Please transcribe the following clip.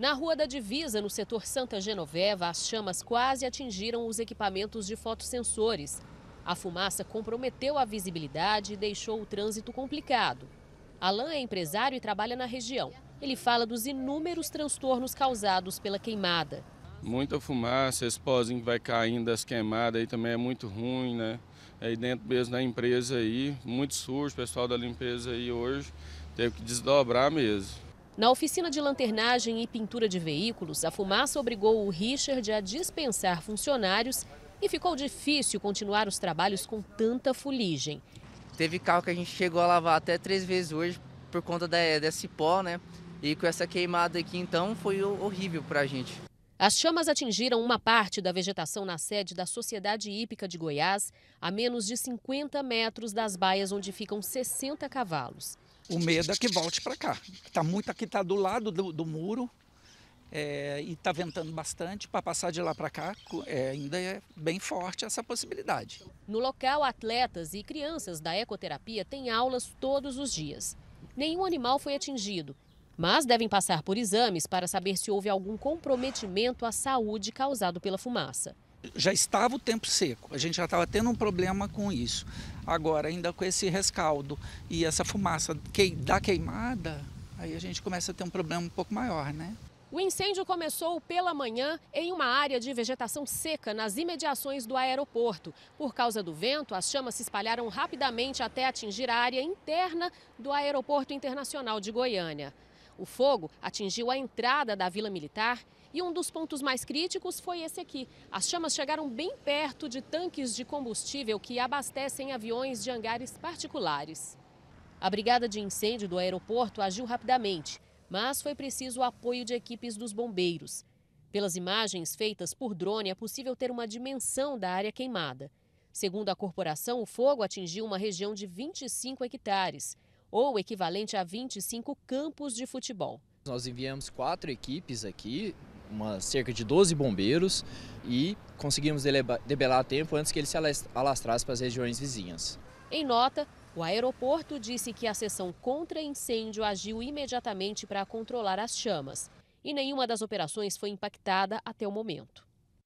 Na Rua da Divisa, no setor Santa Genoveva, as chamas quase atingiram os equipamentos de fotossensores. A fumaça comprometeu a visibilidade e deixou o trânsito complicado. Alain é empresário e trabalha na região. Ele fala dos inúmeros transtornos causados pela queimada. Muita fumaça, esse pozinho que vai caindo das queimadas aí também é muito ruim, né? Aí dentro mesmo da empresa aí, muito sujo, o pessoal da limpeza aí hoje teve que desdobrar mesmo. Na oficina de lanternagem e pintura de veículos, a fumaça obrigou o Richard a dispensar funcionários e ficou difícil continuar os trabalhos com tanta fuligem. Teve carro que a gente chegou a lavar até três vezes hoje por conta da, desse pó, né? E com essa queimada aqui, então, foi horrível para a gente. As chamas atingiram uma parte da vegetação na sede da Sociedade Hípica de Goiás, a menos de 50 metros das baias onde ficam 60 cavalos. O medo é que volte para cá. Tá muito aqui, tá do lado do, do muro é, e tá ventando bastante. Para passar de lá para cá, é, ainda é bem forte essa possibilidade. No local, atletas e crianças da ecoterapia têm aulas todos os dias. Nenhum animal foi atingido, mas devem passar por exames para saber se houve algum comprometimento à saúde causado pela fumaça já estava o tempo seco, a gente já estava tendo um problema com isso. Agora, ainda com esse rescaldo e essa fumaça que, da queimada, aí a gente começa a ter um problema um pouco maior, né? O incêndio começou pela manhã em uma área de vegetação seca nas imediações do aeroporto. Por causa do vento, as chamas se espalharam rapidamente até atingir a área interna do Aeroporto Internacional de Goiânia. O fogo atingiu a entrada da Vila Militar e um dos pontos mais críticos foi esse aqui. As chamas chegaram bem perto de tanques de combustível que abastecem aviões de hangares particulares. A brigada de incêndio do aeroporto agiu rapidamente, mas foi preciso o apoio de equipes dos bombeiros. Pelas imagens feitas por drone, é possível ter uma dimensão da área queimada. Segundo a corporação, o fogo atingiu uma região de 25 hectares ou o equivalente a 25 campos de futebol. Nós enviamos quatro equipes aqui, uma, cerca de 12 bombeiros, e conseguimos debelar a tempo antes que ele se alastrasse para as regiões vizinhas. Em nota, o aeroporto disse que a seção contra incêndio agiu imediatamente para controlar as chamas e nenhuma das operações foi impactada até o momento.